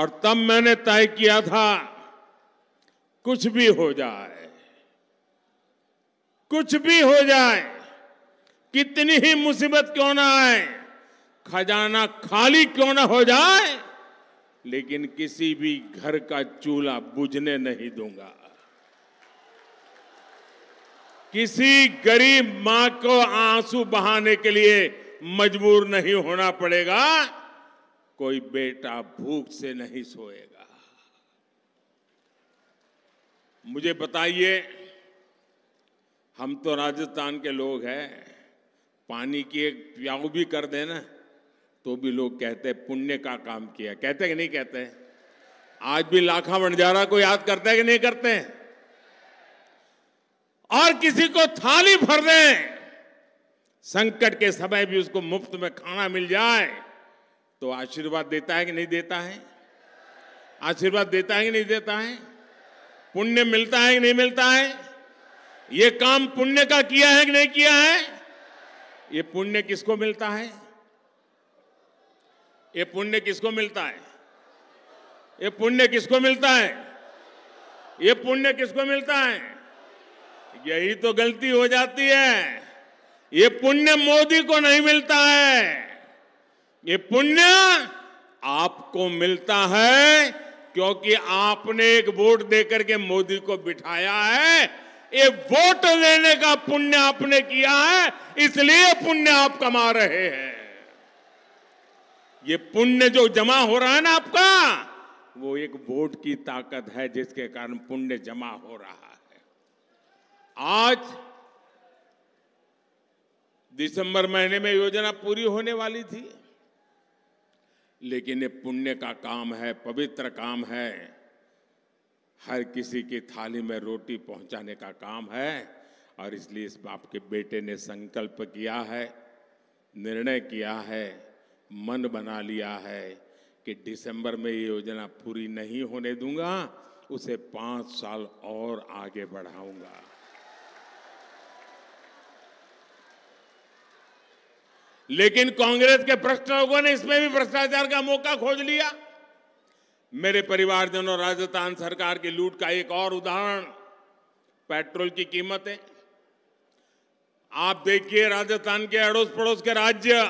और तब मैंने तय किया था कुछ भी हो जाए कुछ भी हो जाए कितनी ही मुसीबत क्यों ना आए खजाना खाली क्यों ना हो जाए लेकिन किसी भी घर का चूल्हा बुझने नहीं दूंगा किसी गरीब मां को आंसू बहाने के लिए मजबूर नहीं होना पड़ेगा कोई बेटा भूख से नहीं सोएगा मुझे बताइए हम तो राजस्थान के लोग हैं पानी की एक प्याऊ भी कर देना तो भी लोग कहते हैं पुण्य का काम किया कहते कि नहीं कहते आज भी लाखा बंजारा को याद करते हैं कि नहीं करते हैं और किसी को थाली भर दें संकट के समय भी उसको मुफ्त में खाना मिल जाए तो आशीर्वाद देता है कि नहीं देता है आशीर्वाद देता है कि नहीं देता है पुण्य मिलता है कि नहीं मिलता है ये काम पुण्य का किया है कि नहीं किया है ये पुण्य किसको मिलता है ये पुण्य किसको मिलता है ये पुण्य किसको मिलता है ये पुण्य किसको मिलता है यही तो गलती हो जाती है ये पुण्य मोदी को नहीं मिलता है ये पुण्य आपको मिलता है क्योंकि आपने एक वोट देकर के मोदी को बिठाया है ये वोट लेने का पुण्य आपने किया है इसलिए पुण्य आप कमा रहे हैं ये पुण्य जो जमा हो रहा है ना आपका वो एक वोट की ताकत है जिसके कारण पुण्य जमा हो रहा है आज दिसंबर महीने में योजना पूरी होने वाली थी लेकिन ये पुण्य का काम है पवित्र काम है हर किसी की थाली में रोटी पहुंचाने का काम है और इसलिए इस बाप के बेटे ने संकल्प किया है निर्णय किया है मन बना लिया है कि दिसंबर में ये योजना पूरी नहीं होने दूंगा उसे पाँच साल और आगे बढ़ाऊंगा लेकिन कांग्रेस के भ्रष्ट लोगों ने इसमें भी भ्रष्टाचार का मौका खोज लिया मेरे परिवारजन और राजस्थान सरकार की लूट का एक और उदाहरण पेट्रोल की कीमतें आप देखिए राजस्थान के अड़ोस पड़ोस के राज्य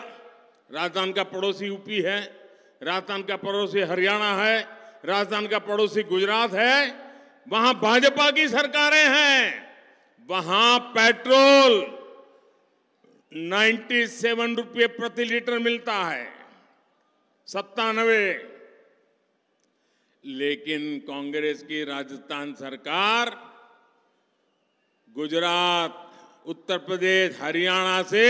राजस्थान का पड़ोसी यूपी है राजस्थान का पड़ोसी हरियाणा है राजस्थान का पड़ोसी गुजरात है वहां भाजपा की सरकारें हैं वहां पेट्रोल 97 रुपये प्रति लीटर मिलता है सत्तानवे लेकिन कांग्रेस की राजस्थान सरकार गुजरात उत्तर प्रदेश हरियाणा से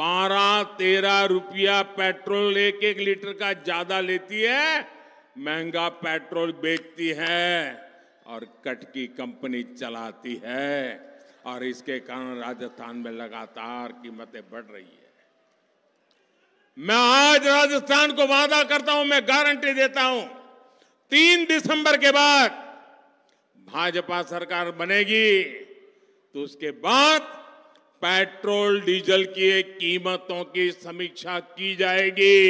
12-13 रुपया पेट्रोल एक एक लीटर का ज्यादा लेती है महंगा पेट्रोल बेचती है और कट की कंपनी चलाती है और इसके कारण राजस्थान में लगातार कीमतें बढ़ रही है मैं आज राजस्थान को वादा करता हूं मैं गारंटी देता हूं तीन दिसंबर के बाद भाजपा सरकार बनेगी तो उसके बाद पेट्रोल डीजल की कीमतों की समीक्षा की जाएगी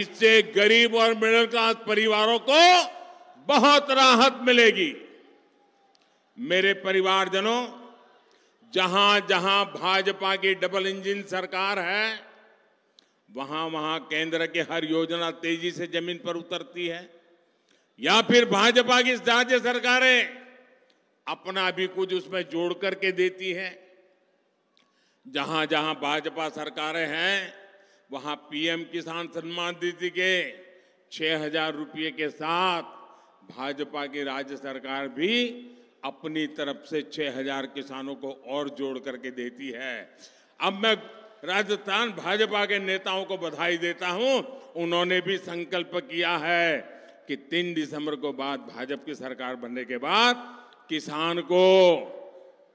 इससे गरीब और मिडिल क्लास परिवारों को बहुत राहत मिलेगी मेरे परिवारजनों जहां जहां भाजपा की डबल इंजन सरकार है वहां वहां केंद्र की के हर योजना तेजी से जमीन पर उतरती है या फिर भाजपा की राज्य सरकारें अपना भी कुछ उसमें जोड़ करके देती है जहां जहां भाजपा सरकारें हैं वहां पीएम किसान सम्मान निधि के छह हजार रुपये के साथ भाजपा की राज्य सरकार भी अपनी तरफ से 6000 किसानों को और जोड़ करके देती है अब मैं राजस्थान भाजपा के नेताओं को बधाई देता हूं उन्होंने भी संकल्प किया है कि तीन दिसंबर को बाद भाजपा की सरकार बनने के बाद किसान को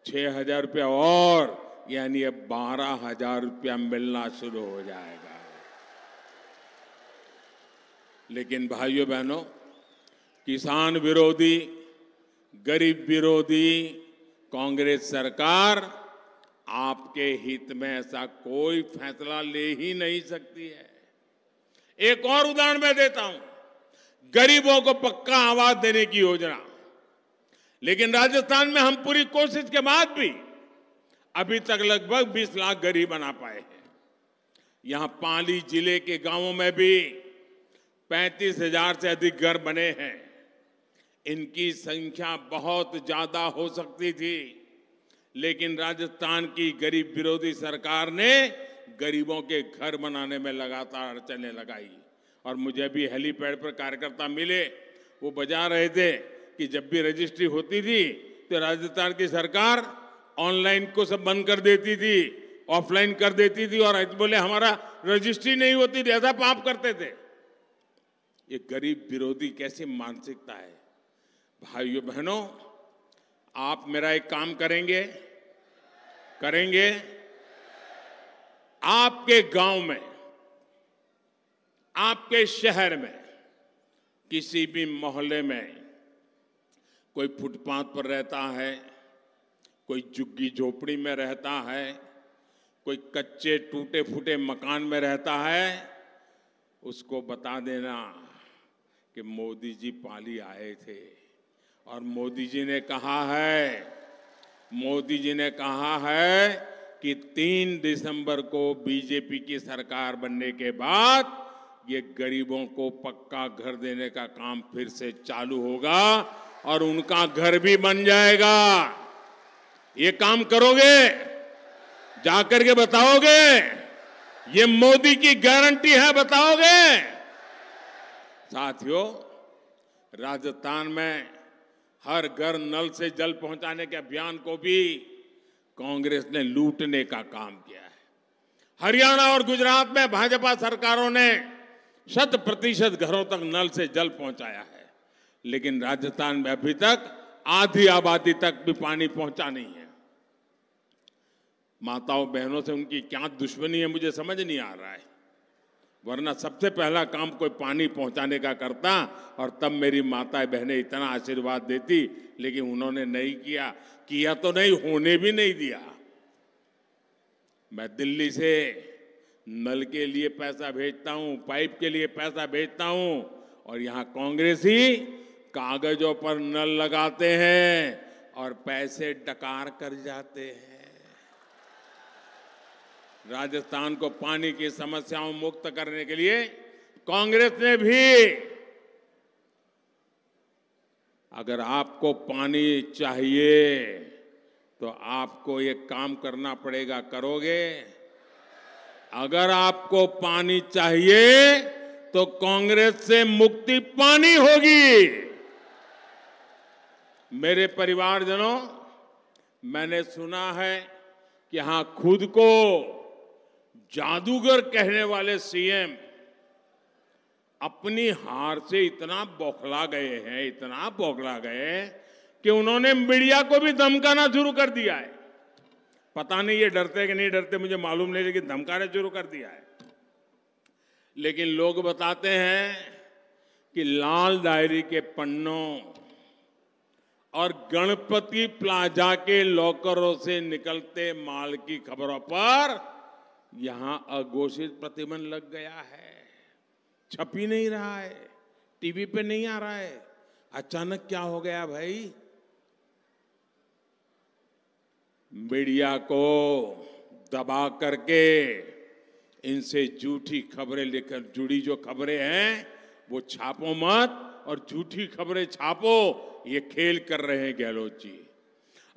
छह हजार रुपया और यानी अब बारह हजार रुपया मिलना शुरू हो जाएगा लेकिन भाइयों बहनों किसान विरोधी गरीब विरोधी कांग्रेस सरकार आपके हित में ऐसा कोई फैसला ले ही नहीं सकती है एक और उदाहरण मैं देता हूं गरीबों को पक्का आवाज देने की योजना लेकिन राजस्थान में हम पूरी कोशिश के बाद भी अभी तक लगभग 20 लाख गरीब बना पाए हैं यहां पाली जिले के गांवों में भी पैंतीस हजार से अधिक घर बने हैं इनकी संख्या बहुत ज्यादा हो सकती थी लेकिन राजस्थान की गरीब विरोधी सरकार ने गरीबों के घर बनाने में लगातार अड़चने लगाई और मुझे भी हेलीपैड पर कार्यकर्ता मिले वो बजा रहे थे कि जब भी रजिस्ट्री होती थी तो राजस्थान की सरकार ऑनलाइन को सब बंद कर देती थी ऑफलाइन कर देती थी और बोले हमारा रजिस्ट्री नहीं होती थी ऐसा पाप करते थे ये गरीब विरोधी कैसी मानसिकता है भाइयों बहनों आप मेरा एक काम करेंगे करेंगे आपके गांव में आपके शहर में किसी भी मोहल्ले में कोई फुटपाथ पर रहता है कोई झुग्गी झोपड़ी में रहता है कोई कच्चे टूटे फूटे मकान में रहता है उसको बता देना कि मोदी जी पाली आए थे और मोदी जी ने कहा है मोदी जी ने कहा है कि तीन दिसंबर को बीजेपी की सरकार बनने के बाद ये गरीबों को पक्का घर देने का काम फिर से चालू होगा और उनका घर भी बन जाएगा ये काम करोगे जाकर के बताओगे ये मोदी की गारंटी है बताओगे साथियों राजस्थान में हर घर नल से जल पहुंचाने के अभियान को भी कांग्रेस ने लूटने का काम किया है हरियाणा और गुजरात में भाजपा सरकारों ने शत प्रतिशत घरों तक नल से जल पहुंचाया है लेकिन राजस्थान में अभी तक आधी आबादी तक भी पानी पहुंचा नहीं है माताओं बहनों से उनकी क्या दुश्मनी है मुझे समझ नहीं आ रहा है वरना सबसे पहला काम कोई पानी पहुंचाने का करता और तब मेरी माता बहने इतना आशीर्वाद देती लेकिन उन्होंने नहीं किया किया तो नहीं होने भी नहीं दिया मैं दिल्ली से नल के लिए पैसा भेजता हूँ पाइप के लिए पैसा भेजता हूँ और यहाँ कांग्रेस ही कागजों पर नल लगाते हैं और पैसे डकार कर जाते हैं राजस्थान को पानी की समस्याओं मुक्त करने के लिए कांग्रेस ने भी अगर आपको पानी चाहिए तो आपको ये काम करना पड़ेगा करोगे अगर आपको पानी चाहिए तो कांग्रेस से मुक्ति पानी होगी मेरे परिवारजनों मैंने सुना है कि हां खुद को जादूगर कहने वाले सीएम अपनी हार से इतना बौखला गए हैं इतना बौखला गए कि उन्होंने मीडिया को भी धमकाना शुरू कर दिया है पता नहीं ये डरते कि नहीं डरते मुझे मालूम नहीं लेकिन धमकाना शुरू कर दिया है लेकिन लोग बताते हैं कि लाल डायरी के पन्नों और गणपति प्लाजा के लॉकरों से निकलते माल की खबरों पर यहां अघोषित प्रतिबंध लग गया है छपी नहीं रहा है टीवी पे नहीं आ रहा है अचानक क्या हो गया भाई मीडिया को दबा करके इनसे झूठी खबरें लेकर जुड़ी जो खबरें हैं वो छापो मत और झूठी खबरें छापो ये खेल कर रहे हैं गहलोत जी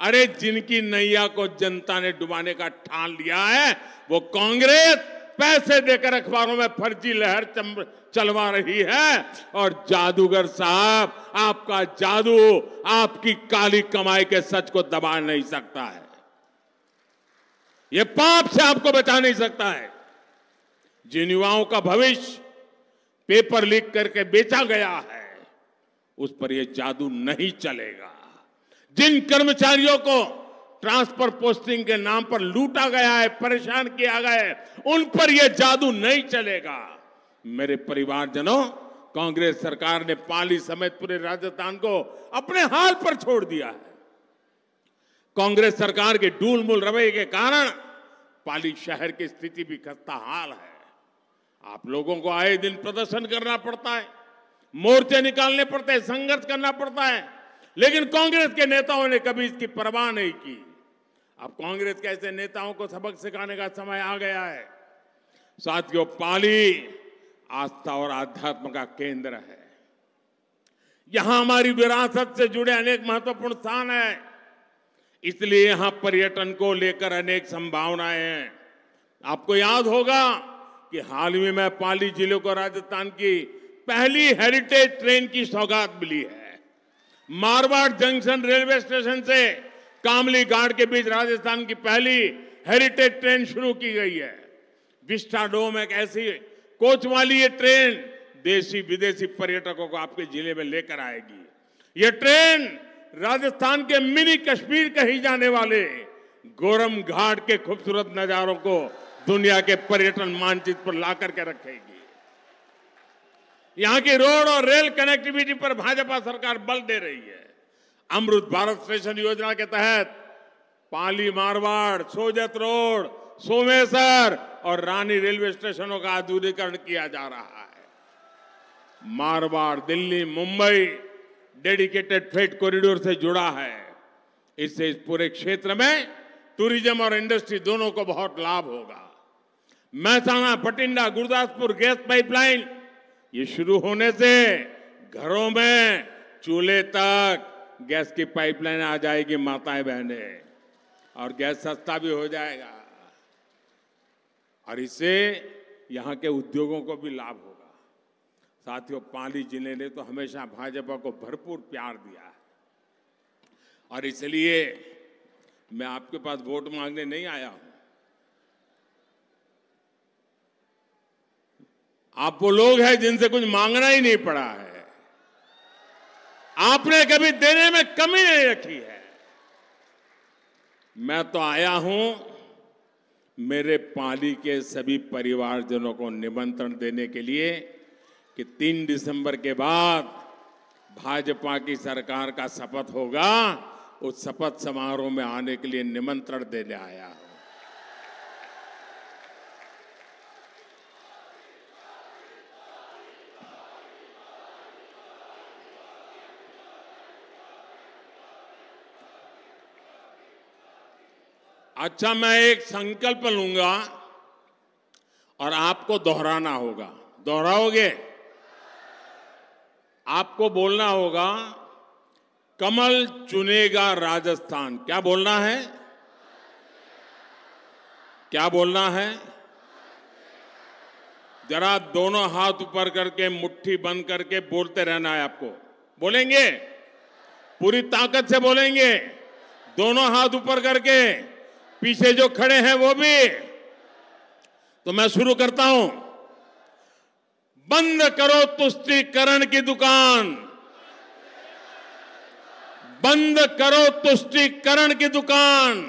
अरे जिनकी नैया को जनता ने डुबाने का ठान लिया है वो कांग्रेस पैसे देकर अखबारों में फर्जी लहर चलवा रही है और जादूगर साहब आपका जादू आपकी काली कमाई के सच को दबा नहीं सकता है ये पाप से आपको बचा नहीं सकता है जिन युवाओं का भविष्य पेपर लीक करके बेचा गया है उस पर यह जादू नहीं चलेगा जिन कर्मचारियों को ट्रांसफर पोस्टिंग के नाम पर लूटा गया है परेशान किया गया है उन पर यह जादू नहीं चलेगा मेरे परिवारजनों कांग्रेस सरकार ने पाली समेत पूरे राजस्थान को अपने हाल पर छोड़ दिया है कांग्रेस सरकार के डूल मूल रवैये के कारण पाली शहर की स्थिति भी खस्ता हाल है आप लोगों को आए दिन प्रदर्शन करना पड़ता है मोर्चे निकालने पड़ते हैं संघर्ष करना पड़ता है लेकिन कांग्रेस के नेताओं ने कभी इसकी परवाह नहीं की अब कांग्रेस के ऐसे नेताओं को सबक सिखाने का समय आ गया है साथियों पाली आस्था और आध्यात्म का केंद्र है यहां हमारी विरासत से जुड़े अनेक महत्वपूर्ण स्थान है इसलिए यहां पर्यटन को लेकर अनेक संभावनाएं हैं आपको याद होगा कि हाल ही में पाली जिले को राजस्थान की पहली हेरिटेज ट्रेन की सौगात मिली है मारवाड़ जंक्शन रेलवे स्टेशन से कामली घाट के बीच राजस्थान की पहली हेरिटेज ट्रेन शुरू की गई है विस्टाडोम एक ऐसी कोच वाली ये ट्रेन देशी विदेशी पर्यटकों को आपके जिले में लेकर आएगी ये ट्रेन राजस्थान के मिनी कश्मीर कही जाने वाले गोरम घाट के खूबसूरत नज़ारों को दुनिया के पर्यटन मानचित्र पर ला करके रखेगी यहां की रोड और रेल कनेक्टिविटी पर भाजपा सरकार बल दे रही है अमृत भारत स्टेशन योजना के तहत पाली मारवाड़ सोजत रोड सोमेसर और रानी रेलवे स्टेशनों का आधुनिकरण किया जा रहा है Marwar Delhi Mumbai dedicated freight corridor से जुड़ा है इससे इस पूरे क्षेत्र में टूरिज्म और इंडस्ट्री दोनों को बहुत लाभ होगा मेहसाना भटिंडा गुरदासपुर गैस पाइपलाइन ये शुरू होने से घरों में चूल्हे तक गैस की पाइपलाइन आ जाएगी माताएं बहने और गैस सस्ता भी हो जाएगा और इससे यहाँ के उद्योगों को भी लाभ होगा साथियों पाली जिले ने तो हमेशा भाजपा को भरपूर प्यार दिया है और इसलिए मैं आपके पास वोट मांगने नहीं आया हूं आप वो लोग हैं जिनसे कुछ मांगना ही नहीं पड़ा है आपने कभी देने में कमी नहीं रखी है मैं तो आया हूं मेरे पाली के सभी परिवारजनों को निमंत्रण देने के लिए कि तीन दिसंबर के बाद भाजपा की सरकार का शपथ होगा उस शपथ समारोह में आने के लिए निमंत्रण देने आया है अच्छा मैं एक संकल्प लूंगा और आपको दोहराना होगा दोहराओगे आपको बोलना होगा कमल चुनेगा राजस्थान क्या बोलना है क्या बोलना है जरा दोनों हाथ ऊपर करके मुट्ठी बंद करके बोलते रहना है आपको बोलेंगे पूरी ताकत से बोलेंगे दोनों हाथ ऊपर करके पीछे जो खड़े हैं वो भी तो मैं शुरू करता हूं बंद करो तुष्टिकरण की दुकान बंद करो तुष्टिकरण की दुकान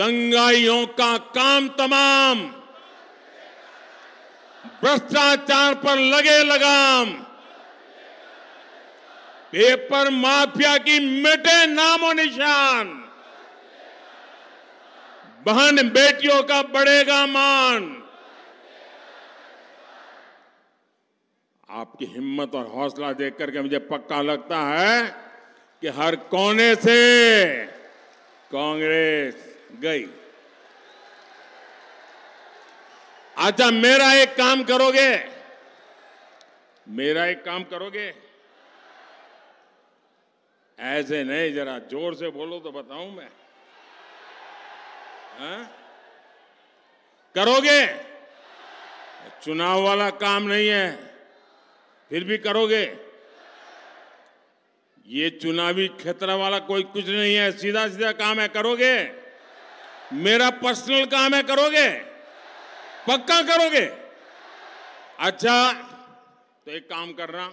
दंगाइयों का काम तमाम भ्रष्टाचार पर लगे लगाम पेपर माफिया की मिटे नामो निशान बहन बेटियों का बढ़ेगा मान आपकी हिम्मत और हौसला देख करके मुझे पक्का लगता है कि हर कोने से कांग्रेस गई अच्छा मेरा एक काम करोगे मेरा एक काम करोगे ऐसे नहीं जरा जोर से बोलो तो बताऊं मैं करोगे चुनाव वाला काम नहीं है फिर भी करोगे ये चुनावी क्षेत्र वाला कोई कुछ नहीं है सीधा सीधा काम है करोगे मेरा पर्सनल काम है करोगे पक्का करोगे अच्छा तो एक काम करना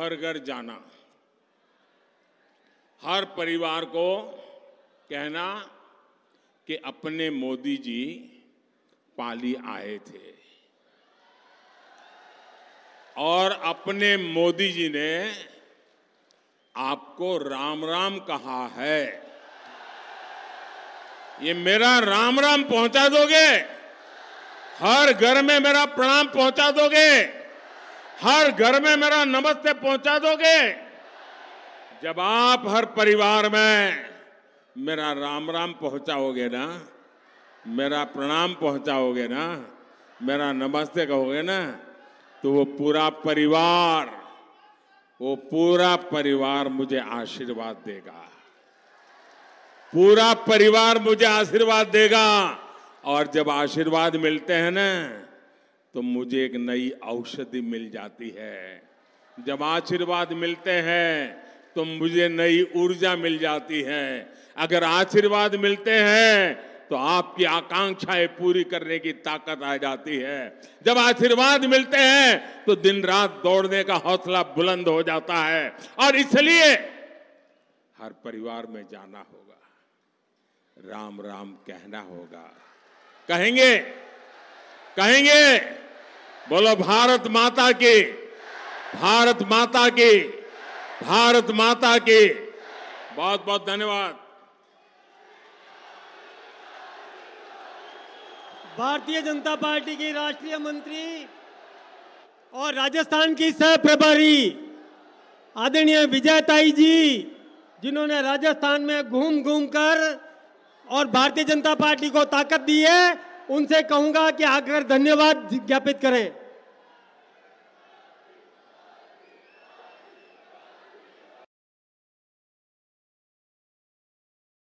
घर घर जाना हर परिवार को कहना कि अपने मोदी जी पाली आए थे और अपने मोदी जी ने आपको राम राम कहा है ये मेरा राम राम पहुंचा दोगे हर घर में मेरा प्रणाम पहुंचा दोगे हर घर में मेरा नमस्ते पहुंचा दोगे जब आप हर परिवार में मेरा राम राम पहुंचाओगे ना मेरा प्रणाम पहुंचाओगे ना मेरा नमस्ते कहोगे ना तो वो पूरा परिवार वो पूरा परिवार मुझे आशीर्वाद देगा पूरा परिवार मुझे आशीर्वाद देगा और जब आशीर्वाद मिलते हैं ना तो मुझे एक नई औषधि मिल जाती है जब आशीर्वाद मिलते हैं तो मुझे नई ऊर्जा मिल जाती है अगर आशीर्वाद मिलते हैं तो आपकी आकांक्षाएं पूरी करने की ताकत आ जाती है जब आशीर्वाद मिलते हैं तो दिन रात दौड़ने का हौसला बुलंद हो जाता है और इसलिए हर परिवार में जाना होगा राम राम कहना होगा कहेंगे कहेंगे बोलो भारत माता की भारत माता की भारत माता की बहुत बहुत धन्यवाद भारतीय जनता पार्टी की राष्ट्रीय मंत्री और राजस्थान की सह प्रभारी आदरणीय विजयताई जी जिन्होंने राजस्थान में घूम घूम कर और भारतीय जनता पार्टी को ताकत दी है उनसे कहूंगा कि आकर धन्यवाद ज्ञापित करें